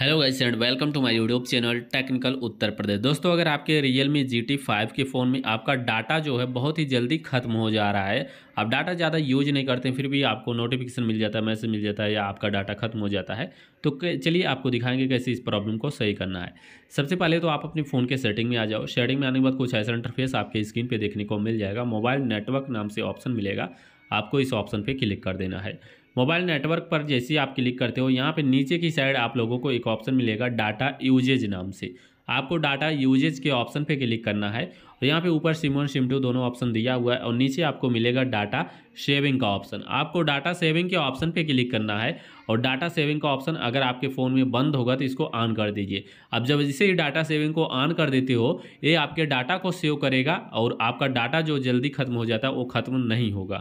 hello guys and welcome to my YouTube channel technical Uttar Pradesh दोस्तों अगर आपके Realme G T five के phone में आपका डाटा जो है बहुत ही जल्दी ख़त्म हो जा रहा है आप डाटा ज़्यादा यूज नहीं करते फिर भी आपको नोटिफिकेशन मिल जाता है मैसेज मिल जाता है या आपका डाटा ख़त्म हो जाता है तो चलिए आपको दिखाएंगे कैसे इस प्रॉब्लम को सही करना है सबसे पहले तो आप अपने फ़ोन के सेटिंग में आ जाओ सेटिंग में आने के बाद कुछ ऐसा इंटरफेस आपके स्क्रीन पर देखने को मिल जाएगा मोबाइल नेटवर्क नाम से ऑप्शन मिलेगा आपको इस ऑप्शन पर क्लिक कर देना है मोबाइल नेटवर्क पर जैसे ही आप क्लिक करते हो यहाँ पे नीचे की साइड आप लोगों को एक ऑप्शन मिलेगा डाटा यूजेज नाम से आपको डाटा यूजेज के ऑप्शन पे क्लिक करना है और यहाँ पे ऊपर सिम वन सिम टू दोनों ऑप्शन दिया हुआ है और नीचे आपको मिलेगा डाटा सेविंग का ऑप्शन आपको डाटा सेविंग के ऑप्शन पे क्लिक करना है और डाटा सेविंग का ऑप्शन अगर आपके फ़ोन में बंद होगा तो इसको ऑन कर दीजिए अब जब इसे ही डाटा सेविंग को ऑन कर देते हो ये आपके डाटा को सेव करेगा और आपका डाटा जो जल्दी खत्म हो जाता है वो खत्म नहीं होगा